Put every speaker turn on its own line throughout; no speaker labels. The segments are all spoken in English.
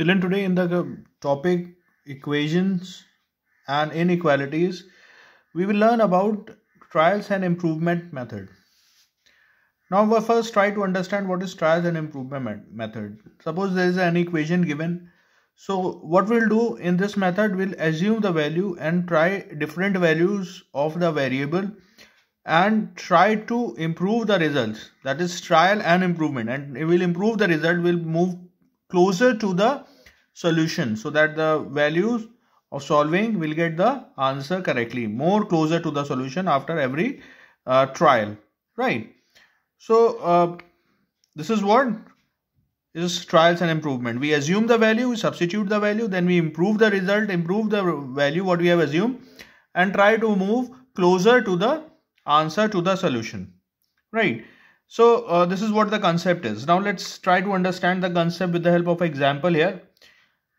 Children, today in the topic equations and inequalities, we will learn about trials and improvement method. Now we first try to understand what is trials and improvement method. Suppose there is an equation given. So what we'll do in this method, we'll assume the value and try different values of the variable and try to improve the results. That is trial and improvement and we will improve the result, we'll move closer to the solution so that the values of solving will get the answer correctly more closer to the solution after every uh, trial right so uh, this is what is trials and improvement we assume the value we substitute the value then we improve the result improve the value what we have assumed and try to move closer to the answer to the solution right so uh, this is what the concept is now let's try to understand the concept with the help of example here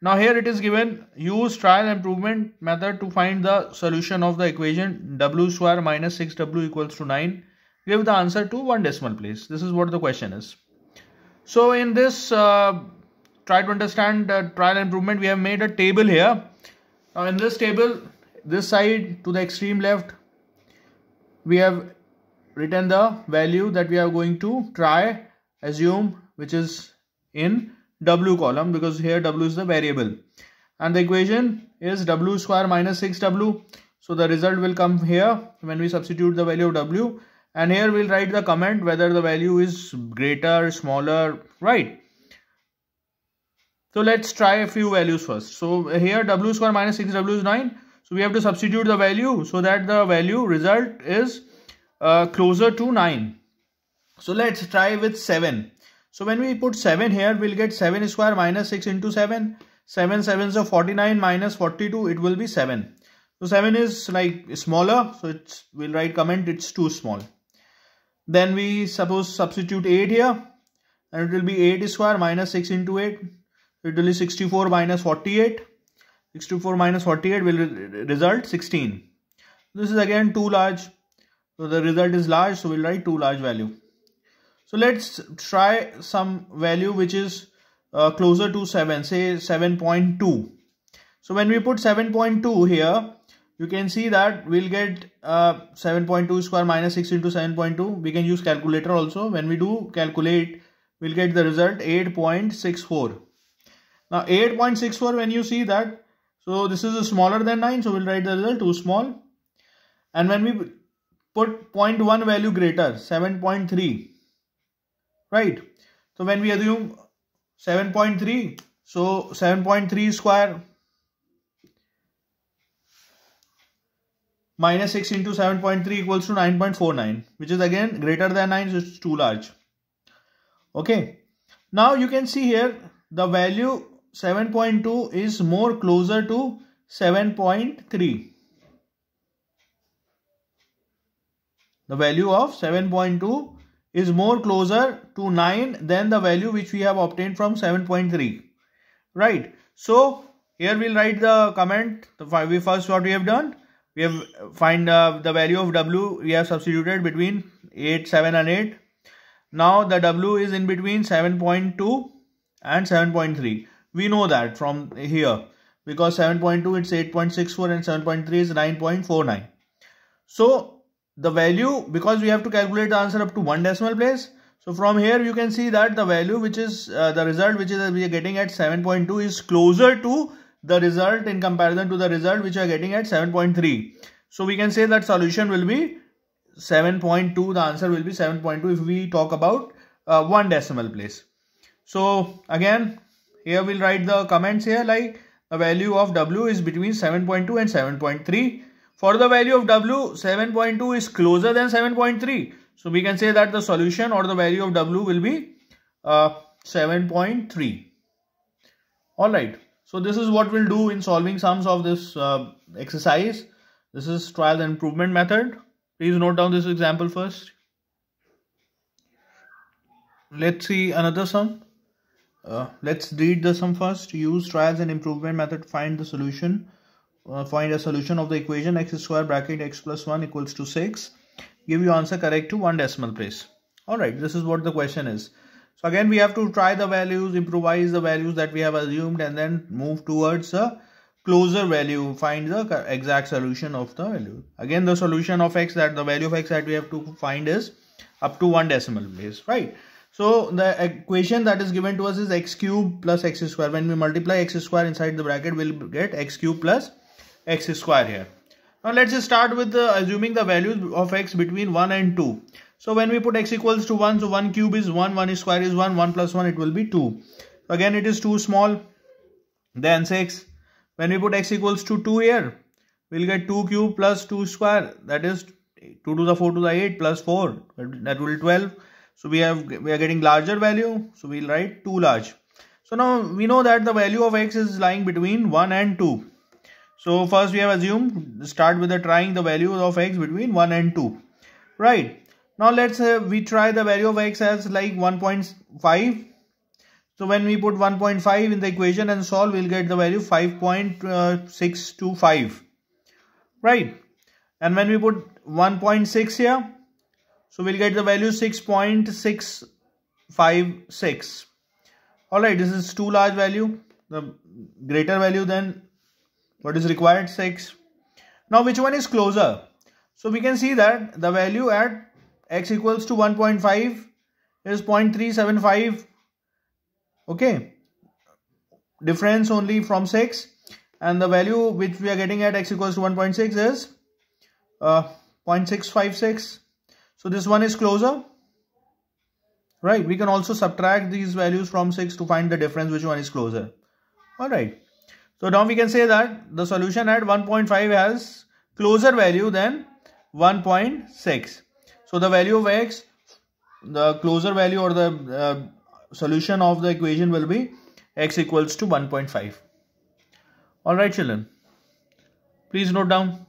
now here it is given use trial improvement method to find the solution of the equation w square minus 6w equals to 9. Give the answer to one decimal place. This is what the question is. So in this uh, try to understand uh, trial improvement we have made a table here. Now in this table this side to the extreme left we have written the value that we are going to try assume which is in w column because here w is the variable and the equation is w square minus 6w so the result will come here when we substitute the value of w and here we'll write the comment whether the value is greater smaller right so let's try a few values first so here w square minus 6w is 9 so we have to substitute the value so that the value result is uh, closer to 9 so let's try with 7 so when we put 7 here, we'll get 7 square minus 6 into 7. 7 7s so 49 minus 42, it will be 7. So 7 is like smaller, so it's we'll write comment, it's too small. Then we suppose substitute 8 here, and it will be 8 square minus 6 into 8. It will be 64 minus 48. 64 minus 48 will result 16. This is again too large. So the result is large, so we'll write too large value. So let's try some value which is uh, closer to 7, say 7.2. So when we put 7.2 here, you can see that we'll get uh, 7.2 square minus 6 into 7.2. We can use calculator also. When we do calculate, we'll get the result 8.64. Now 8.64 when you see that, so this is smaller than 9. So we'll write the result too small. And when we put 0.1 value greater, 7.3 right so when we assume 7.3 so 7.3 square minus 6 into 7.3 equals to 9.49 which is again greater than 9 so it's too large okay now you can see here the value 7.2 is more closer to 7.3 the value of 7.2 is more closer to 9 than the value which we have obtained from 7.3. Right. So here we'll write the comment. The we first what we have done. We have find uh, the value of W. We have substituted between 8, 7 and 8. Now the W is in between 7.2 and 7.3. We know that from here because 7.2 it's 8.64 and 7.3 is 9.49. So the value because we have to calculate the answer up to one decimal place so from here you can see that the value which is uh, the result which is uh, we are getting at 7.2 is closer to the result in comparison to the result which we are getting at 7.3 so we can say that solution will be 7.2 the answer will be 7.2 if we talk about uh, one decimal place so again here we'll write the comments here like the value of w is between 7.2 and 7.3 for the value of W, 7.2 is closer than 7.3. So we can say that the solution or the value of W will be uh, 7.3. Alright, so this is what we'll do in solving sums of this uh, exercise. This is trial and improvement method. Please note down this example first. Let's see another sum. Uh, let's read the sum first. Use trials and improvement method to find the solution uh, find a solution of the equation x square bracket x plus 1 equals to 6 give you answer correct to one decimal place all right this is what the question is so again we have to try the values improvise the values that we have assumed and then move towards a closer value find the exact solution of the value again the solution of x that the value of x that we have to find is up to one decimal place right so the equation that is given to us is x cube plus x square. When we multiply x square inside the bracket, we'll get x cube plus x square here. Now let's just start with the, uh, assuming the values of x between 1 and 2. So when we put x equals to 1, so 1 cube is 1, 1 square is 1, 1 plus 1 it will be 2. Again it is too small, then 6. When we put x equals to 2 here, we'll get 2 cube plus 2 square that is 2 to the 4 to the 8 plus 4 that will 12. So we have we are getting larger value, so we'll write 2 large. So now we know that the value of x is lying between 1 and 2. So first we have assumed start with the trying the values of x between 1 and 2. Right. Now let's we try the value of x as like 1.5. So when we put 1.5 in the equation and solve we'll get the value 5.625. Right. And when we put 1.6 here. So we'll get the value 6.656. Alright this is too large value. The greater value than what is required 6 now which one is closer so we can see that the value at x equals to 1.5 is 0.375 okay difference only from 6 and the value which we are getting at x equals to 1.6 is uh, 0.656 so this one is closer right we can also subtract these values from 6 to find the difference which one is closer all right so now we can say that the solution at 1.5 has closer value than 1.6. So the value of x, the closer value or the uh, solution of the equation will be x equals to 1.5. Alright children, please note down.